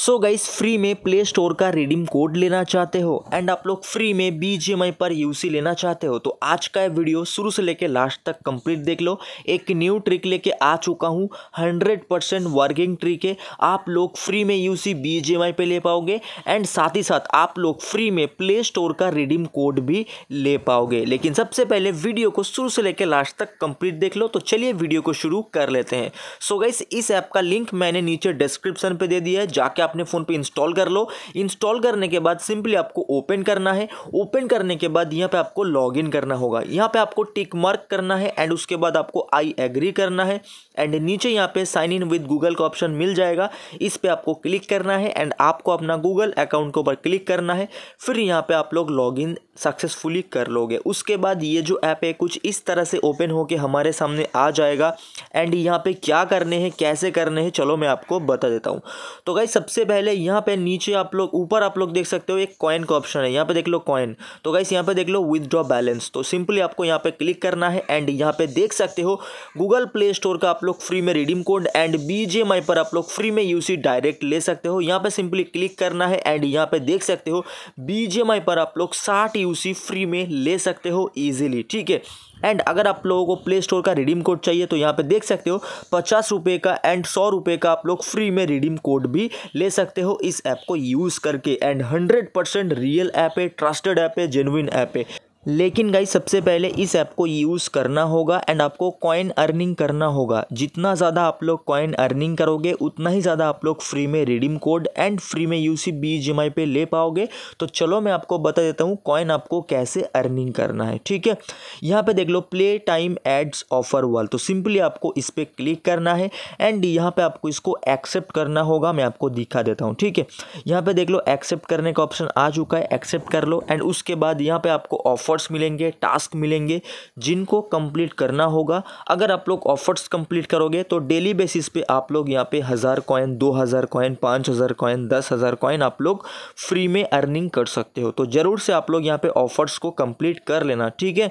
सो guys free में play store का redeem code लेना चाहते हो एंड आप लोग फ्री में बी पर यूसी लेना चाहते हो तो आज का वीडियो शुरू से लेके लास्ट तक कंप्लीट देख लो एक न्यू ट्रिक लेके आ चुका हूँ 100 परसेंट वर्किंग ट्रिक है आप लोग फ्री में यूसी बी पे ले पाओगे एंड साथ ही साथ आप लोग फ्री में प्ले स्टोर का रिडीम कोड भी ले पाओगे लेकिन सबसे पहले वीडियो को शुरू से लेकर लास्ट तक कंप्लीट देख लो तो चलिए वीडियो को शुरू कर लेते हैं सो गाइस इस ऐप का लिंक मैंने नीचे डिस्क्रिप्शन पर दे दिया है जाके अपने फ़ोन पे इंस्टॉल कर लो इंस्टॉल करने के बाद सिंपली आपको ओपन करना है ओपन करने के बाद यहाँ पे आपको लॉग करना होगा यहाँ पे आपको टिक मार्क करना है एंड उसके बाद आपको आई एग्री करना है एंड नीचे यहाँ पे साइन इन विद गूगल का ऑप्शन मिल जाएगा इस पर आपको क्लिक करना है एंड आपको अपना गूगल अकाउंट के ऊपर क्लिक करना है फिर यहाँ पर आप लोग लॉगिन सक्सेसफुली कर लोगे उसके बाद ये जो ऐप है कुछ इस तरह से ओपन होके हमारे सामने आ जाएगा एंड यहाँ पर क्या करने हैं कैसे करने हैं चलो मैं आपको बता देता हूँ तो गाइज सबसे सबसे पहले यहाँ पे नीचे आप लोग ऊपर आप लोग देख सकते हो एक कॉइन का ऑप्शन है यहाँ पे देख लो कॉइन तो गाइस यहाँ पे देख लो विदड्रॉ बैलेंस तो सिंपली आपको यहाँ पे क्लिक करना है एंड यहाँ पे देख सकते हो गूगल प्ले स्टोर का आप लोग फ्री में रिडीम कोड एंड बीजेएमआई पर आप लोग फ्री में यूसी डायरेक्ट ले सकते हो यहाँ पे सिंपली क्लिक करना है एंड यहाँ पे देख सकते हो बीजेएमआई पर आप लोग साठ यूसी फ्री में ले सकते हो ईजिली ठीक है एंड अगर आप लोगों को प्ले स्टोर का रिडीम कोड चाहिए तो यहाँ पे देख सकते हो पचास रुपये का एंड सौ रुपये का आप लोग फ्री में रिडीम कोड भी ले सकते हो इस ऐप को यूज़ करके and hundred percent real app है ट्रस्टेड ऐप है जेनुइन ऐप है लेकिन गाई सबसे पहले इस ऐप को यूज़ करना होगा एंड आपको कॉइन अर्निंग करना होगा जितना ज़्यादा आप लोग कॉइन अर्निंग करोगे उतना ही ज़्यादा आप लोग फ्री में रिडीम कोड एंड फ्री में यू सी बी जी पे ले पाओगे तो चलो मैं आपको बता देता हूँ कॉइन आपको कैसे अर्निंग करना है ठीक है यहाँ पे देख लो play time ads offer wall तो सिंपली आपको इस पर क्लिक करना है एंड यहाँ पर आपको इसको एक्सेप्ट करना होगा मैं आपको दिखा देता हूँ ठीक है यहाँ पर देख लो एक्सेप्ट करने का ऑप्शन आ चुका है एक्सेप्ट कर लो एंड उसके बाद यहाँ पर आपको ऑफर ऑफर्स मिलेंगे टास्क मिलेंगे जिनको कंप्लीट करना होगा अगर आप लोग ऑफर्स कंप्लीट करोगे तो डेली बेसिस पे आप लोग यहाँ पे हज़ार कॉइन दो हज़ार कॉइन पाँच हज़ार कॉइन दस हज़ार कॉइन आप लोग फ्री में अर्निंग कर सकते हो तो ज़रूर से आप लोग यहाँ पे ऑफर्स को कंप्लीट कर लेना ठीक है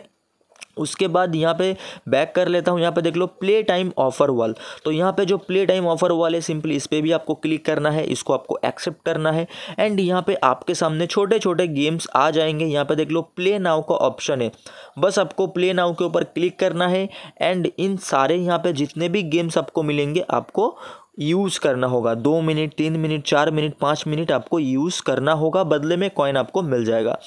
उसके बाद यहाँ पे बैक कर लेता हूँ यहाँ पे देख लो प्ले टाइम ऑफर वॉल तो यहाँ पे जो प्ले टाइम ऑफर वॉल है सिंपली इस पर भी आपको क्लिक करना है इसको आपको एक्सेप्ट करना है एंड यहाँ पे आपके सामने छोटे छोटे गेम्स आ जाएंगे यहाँ पे देख लो प्ले नाव का ऑप्शन है बस आपको प्ले नाव के ऊपर क्लिक करना है एंड इन सारे यहाँ पर जितने भी गेम्स आपको मिलेंगे आपको यूज़ करना होगा दो मिनट तीन मिनट चार मिनट पाँच मिनट आपको यूज़ करना होगा बदले में कॉइन आपको मिल जाएगा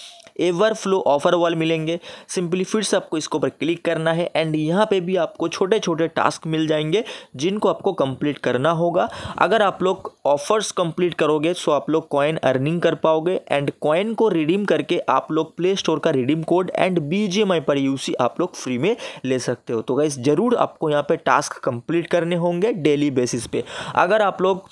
एवर फ्लो ऑफर वॉल मिलेंगे सिंपली फिर से आपको इसके ऊपर क्लिक करना है एंड यहाँ पे भी आपको छोटे छोटे टास्क मिल जाएंगे जिनको आपको कंप्लीट करना होगा अगर आप लोग ऑफर्स कंप्लीट करोगे सो आप लोग कॉइन अर्निंग कर पाओगे एंड कॉइन को रिडीम करके आप लोग प्ले स्टोर का रिडीम कोड एंड बी पर सी आप लोग फ्री में ले सकते हो तो गाइज ज़रूर आपको यहाँ पर टास्क कंप्लीट करने होंगे डेली बेसिस पे अगर आप लोग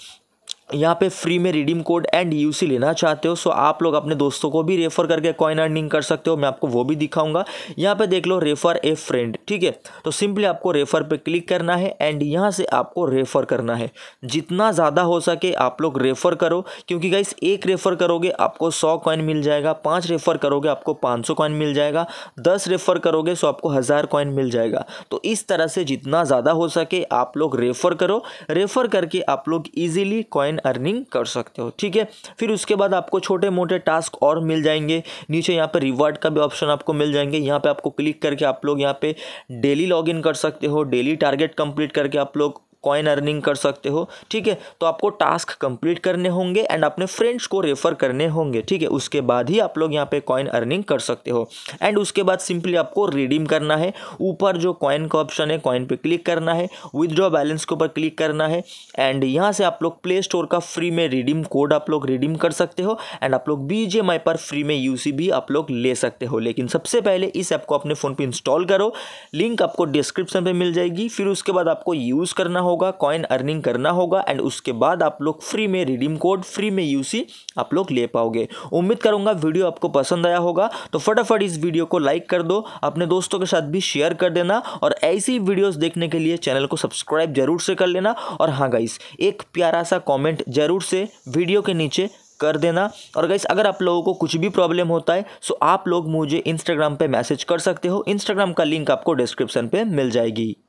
यहाँ पे फ्री में रिडीम कोड एंड यूसी लेना चाहते हो सो आप लोग अपने दोस्तों को भी रेफर करके कॉइन अर्निंग कर सकते हो मैं आपको वो भी दिखाऊंगा यहाँ पे देख लो रेफर ए फ्रेंड ठीक है तो सिंपली आपको रेफर पे क्लिक करना है एंड यहाँ से आपको रेफर करना है जितना ज़्यादा हो सके आप लोग रेफर करो क्योंकि गाइस एक रेफर करोगे आपको सौ कॉइन मिल जाएगा पाँच रेफर करोगे आपको पाँच सौ कॉइन मिल जाएगा दस रेफर करोगे सो आपको हज़ार कॉइन मिल जाएगा तो इस तरह से जितना ज़्यादा हो सके आप लोग रेफर करो रेफर करके आप लोग ईजिली कॉइन अर्निंग कर सकते हो ठीक है फिर उसके बाद आपको छोटे मोटे टास्क और मिल जाएंगे नीचे यहाँ पर रिवार्ड का भी ऑप्शन आपको मिल जाएंगे यहाँ पर आपको क्लिक करके आप लोग यहाँ पे डेली लॉग कर सकते हो डेली टारगेट कंप्लीट करके आप लोग कॉइन अर्निंग कर सकते हो ठीक है तो आपको टास्क कंप्लीट करने होंगे एंड अपने फ्रेंड्स को रेफ़र करने होंगे ठीक है उसके बाद ही आप लोग यहाँ पे कॉइन अर्निंग कर सकते हो एंड उसके बाद सिंपली आपको रिडीम करना है ऊपर जो कॉइन का ऑप्शन है कॉइन पे क्लिक करना है विदड्रॉ बैलेंस के ऊपर क्लिक करना है एंड यहाँ से आप लोग प्ले स्टोर का फ्री में रिडीम कोड आप लोग रिडीम कर सकते हो एंड आप लोग बी पर फ्री में यू भी आप लोग ले सकते हो लेकिन सबसे पहले इस ऐप को अपने फ़ोन पर इंस्टॉल करो लिंक आपको डिस्क्रिप्शन पर मिल जाएगी फिर उसके बाद आपको यूज़ करना हो होगा कॉइन अर्निंग करना होगा एंड उसके बाद आप लोग फ्री में रिडीम कोड फ्री में यूसी आप लोग ले पाओगे उम्मीद करूंगा वीडियो आपको पसंद आया होगा तो फटाफट इस वीडियो को लाइक कर दो अपने दोस्तों के साथ भी शेयर कर देना और ऐसी वीडियोस देखने के लिए चैनल को सब्सक्राइब जरूर से कर लेना और हाँ गाइस एक प्यारा सा कमेंट जरूर से वीडियो के नीचे कर देना और गाइस अगर आप लोगों को कुछ भी प्रॉब्लम होता है सो तो आप लोग मुझे इंस्टाग्राम पे मैसेज कर सकते हो इंस्टाग्राम का लिंक आपको डिस्क्रिप्शन पे मिल जाएगी